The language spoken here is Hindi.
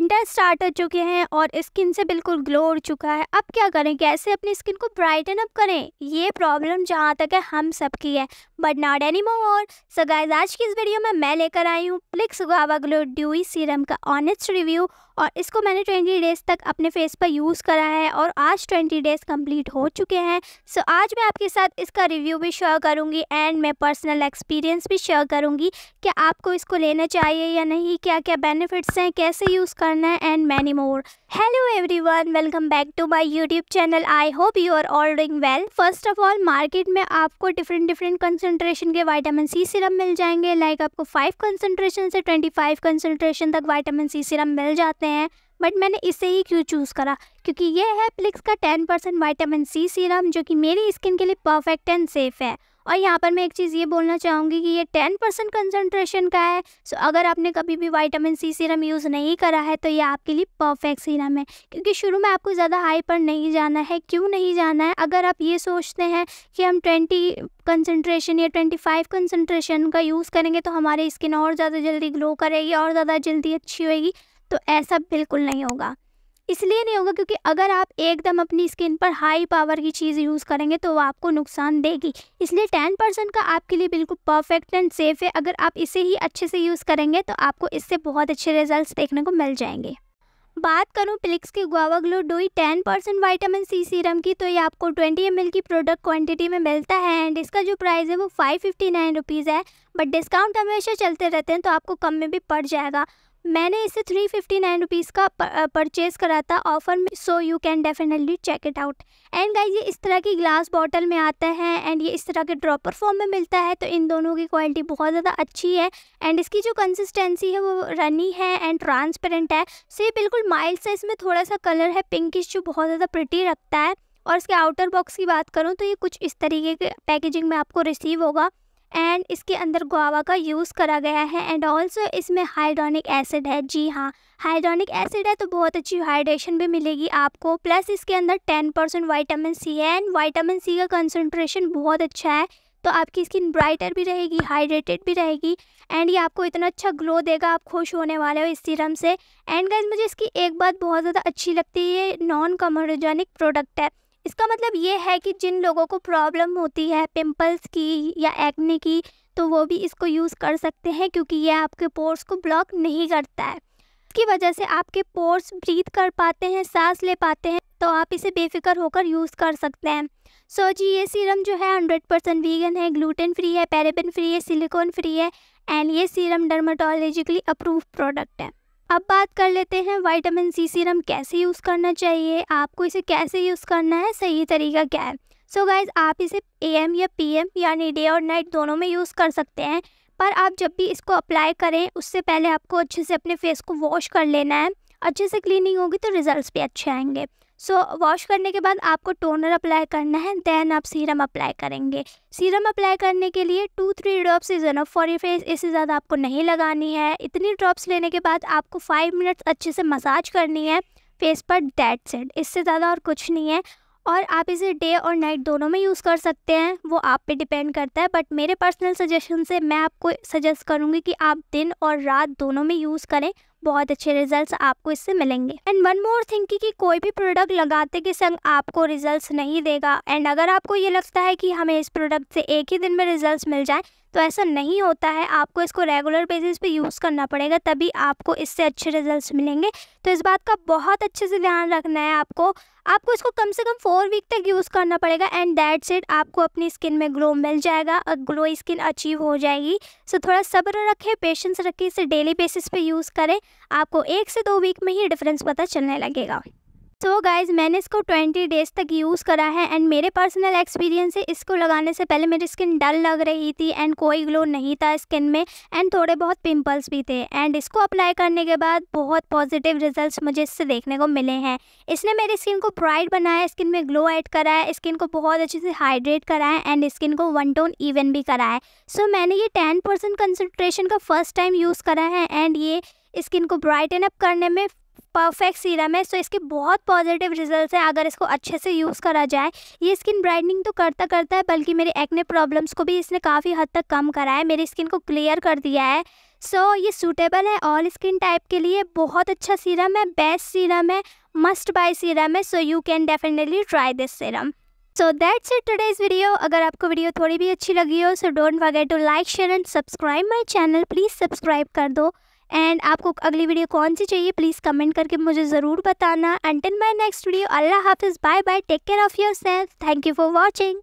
विंटर स्टार्ट हो चुके हैं और स्किन से बिल्कुल ग्लो उड़ चुका है अब क्या करें कैसे अपनी स्किन को ब्राइटन अप करें ये प्रॉब्लम जहाँ तक है हम सब की है but not any more so guys आज की इस वीडियो में मैं लेकर आई हूँ Plix guava glow dewy serum का ऑनेस्ट रिव्यू और इसको मैंने ट्वेंटी डेज़ तक अपने फेस पर यूज़ करा है और आज ट्वेंटी डेज़ कम्प्लीट हो चुके हैं सो आज मैं आपके साथ इसका रिव्यू भी शेयर करूँगी एंड मैं पर्सनल एक्सपीरियंस भी शेयर करूँगी कि आपको इसको लेना चाहिए या नहीं क्या क्या बेनिफिट्स हैं कैसे यूज़ कर करना है and many more hello everyone welcome back to my YouTube channel I hope you are all doing well first of all market में आपको डिफरेंट डिफरेंट कंसनट्रेशन के वाइटामिन सी सिरम मिल जाएंगे लाइक like आपको फाइव कंसनट्रेशन से ट्वेंटी फाइव कंसनट्रेशन तक वाइटामिन सी सिरम मिल जाते हैं बट मैंने इसे ही क्यों चूज़ करा क्योंकि ये है प्लिक्स का ten percent vitamin C serum जो कि मेरी स्किन के लिए परफेक्ट एंड सेफ है और यहाँ पर मैं एक चीज़ ये बोलना चाहूँगी कि ये टेन परसेंट कंसनट्रेशन का है सो अगर आपने कभी भी वाइटामिन सी सीरम यूज़ नहीं करा है तो ये आपके लिए परफेक्ट सीरम है क्योंकि शुरू में आपको ज़्यादा हाई पर नहीं जाना है क्यों नहीं जाना है अगर आप ये सोचते हैं कि हम ट्वेंटी कंसनट्रेशन या ट्वेंटी फाइव कंसनट्रेशन का यूज़ करेंगे तो हमारी स्किन और ज़्यादा जल्दी ग्लो करेगी और ज़्यादा जल्दी अच्छी होएगी तो ऐसा बिल्कुल नहीं होगा इसलिए नहीं होगा क्योंकि अगर आप एकदम अपनी स्किन पर हाई पावर की चीज़ यूज़ करेंगे तो वो आपको नुकसान देगी इसलिए टेन परसेंट का आपके लिए बिल्कुल परफेक्ट एंड सेफ़ है अगर आप इसे ही अच्छे से यूज़ करेंगे तो आपको इससे बहुत अच्छे रिजल्ट देखने को मिल जाएंगे बात करूं प्लिक्स के guava glow dewy 10 percent vitamin C serum की तो ये आपको 20 एम की प्रोडक्ट क्वांटिटी में मिलता है एंड इसका जो प्राइस है वो फाइव फिफ्टी नाइन रुपीज़ है बट डिस्काउंट हमेशा चलते रहते हैं तो आपको कम में भी पड़ जाएगा मैंने इसे थ्री फिफ्टी नाइन रुपीज़ का परचेज़ करा था ऑफर में so you can definitely check it out and guys ये इस तरह की ग्लास बॉटल में आता है एंड ये इस तरह के ड्रॉपर फॉर्म में मिलता है तो इन दोनों की क्वालिटी बहुत ज़्यादा अच्छी है एंड इसकी जो कंसिस्टेंसी है वो रनी है एंड ट्रांसपेरेंट है सो ये बिल्कुल माइल्ड सा इसमें थोड़ा सा कलर है पिंकिश जो बहुत ज़्यादा प्रिटी रखता है और इसके आउटर बॉक्स की बात करूँ तो ये कुछ इस तरीके के पैकेजिंग में आपको रिसीव होगा एंड इसके अंदर गुआवा का यूज़ करा गया है एंड ऑल्सो इसमें हाइड्रोनिक एसिड है जी हाँ हाइड्रोनिक एसिड है तो बहुत अच्छी हाइड्रेशन भी मिलेगी आपको प्लस इसके अंदर टेन परसेंट वाइटामिन सी है एंड वाइटामिन सी का कंसनट्रेशन बहुत अच्छा है तो आपकी स्किन ब्राइटर भी रहेगी हाइड्रेटेड भी रहेगी एंड ये आपको इतना अच्छा ग्लो देगा आप खुश होने वाले हो इस सीरम से एंड गैस मुझे इसकी एक बात बहुत ज़्यादा अच्छी लगती है ये नॉन कमोडोजेनिक प्रोडक्ट है इसका मतलब ये है कि जिन लोगों को प्रॉब्लम होती है पिंपल्स की या एक्ने की तो वो भी इसको यूज़ कर सकते हैं क्योंकि ये आपके पोर्स को ब्लॉक नहीं करता है इसकी वजह से आपके पोर्स ब्रीथ कर पाते हैं सांस ले पाते हैं तो आप इसे बेफिक्र होकर यूज़ कर सकते हैं सो so जी ये सीरम जो है हंड्रेड परसेंट वीगन है ग्लूटेन फ्री है पैराबिन फ्री है सिलिकॉन फ्री है एंड ये सीरम डर्माटोलॉजिकली अप्रूव प्रोडक्ट है अब बात कर लेते हैं वाइटामिन सी सीरम कैसे यूज़ करना चाहिए आपको इसे कैसे यूज़ करना है सही तरीका क्या है सो so गाइज आप इसे एम या पीएम यानी डे और नाइट दोनों में यूज़ कर सकते हैं पर आप जब भी इसको अप्लाई करें उससे पहले आपको अच्छे से अपने फेस को वॉश कर लेना है अच्छे से क्लीनिंग होगी तो रिजल्ट्स भी अच्छे आएंगे सो so, वॉश करने के बाद आपको टोनर अप्लाई करना है देन आप सीरम अप्लाई करेंगे सीरम अप्लाई करने के लिए two three drops is enough for face इससे ज़्यादा आपको नहीं लगानी है इतनी ड्रॉप्स लेने के बाद आपको फाइव मिनट्स अच्छे से मसाज करनी है फेस पर डेट सेट इससे ज़्यादा और कुछ नहीं है और आप इसे डे और नाइट दोनों में यूज़ कर सकते हैं वो आप पे डिपेंड करता है बट मेरे पर्सनल सजेशन से मैं आपको सजेस्ट करूँगी कि आप दिन और रात दोनों में यूज़ करें बहुत अच्छे रिजल्ट्स आपको इससे मिलेंगे एंड वन मोर थिंग कि कोई भी प्रोडक्ट लगाते के संग आपको रिजल्ट्स नहीं देगा एंड अगर आपको ये लगता है कि हमें इस प्रोडक्ट से एक ही दिन में रिजल्ट्स मिल जाए तो ऐसा नहीं होता है आपको इसको रेगुलर बेसिस पे यूज़ करना पड़ेगा तभी आपको इससे अच्छे रिजल्ट्स मिलेंगे तो इस बात का बहुत अच्छे से ध्यान रखना है आपको आपको इसको कम से कम फोर वीक तक यूज़ करना पड़ेगा एंड दैट सेट आपको अपनी स्किन में ग्लो मिल जाएगा और ग्लो स्किन अचीव हो जाएगी सो so, थोड़ा सब्र रखें पेशेंस रखें इसे डेली बेसिस पे यूज़ करें आपको एक से दो वीक में ही डिफरेंस पता चलने लगेगा सो so गाइज़ मैंने इसको 20 डेज़ तक यूज़ करा है एंड मेरे पर्सनल एक्सपीरियंस से इसको लगाने से पहले मेरी स्किन डल लग रही थी एंड कोई ग्लो नहीं था स्किन में एंड थोड़े बहुत पिंपल्स भी थे एंड इसको अप्लाई करने के बाद बहुत पॉजिटिव रिजल्ट्स मुझे इससे देखने को मिले हैं इसने मेरी स्किन को ब्राइट बनाया स्किन में ग्लो ऐड कराया स्किन को बहुत अच्छे से हाइड्रेट कराया एंड स्किन को वन टोन इवन भी कराया सो so, मैंने ये टेन परसेंट कंसनट्रेशन का फर्स्ट टाइम यूज़ करा है एंड ये स्किन को ब्राइटन अप करने में परफेक्ट सीरम है सो इसके बहुत पॉजिटिव रिजल्ट्स हैं अगर इसको अच्छे से यूज़ करा जाए ये स्किन ब्राइटनिंग तो करता करता है बल्कि मेरे एक्ने प्रॉब्लम्स को भी इसने काफ़ी हद तक कम करा है मेरी स्किन को क्लियर कर दिया है सो so, ये सूटेबल है ऑल स्किन टाइप के लिए बहुत अच्छा सीरम है बेस्ट सीरम है मस्ट बाय सीरम है so you can definitely try this serum so that's it today's video अगर आपको वीडियो थोड़ी भी अच्छी लगी हो so don't forget to like share and subscribe my channel please subscribe कर दो एंड आपको अगली वीडियो कौन सी चाहिए प्लीज़ कमेंट करके मुझे ज़रूर बताना एंटिल माई नेक्स्ट वीडियो अल्लाह हाफिज़ bye bye take care of yourself thank you for watching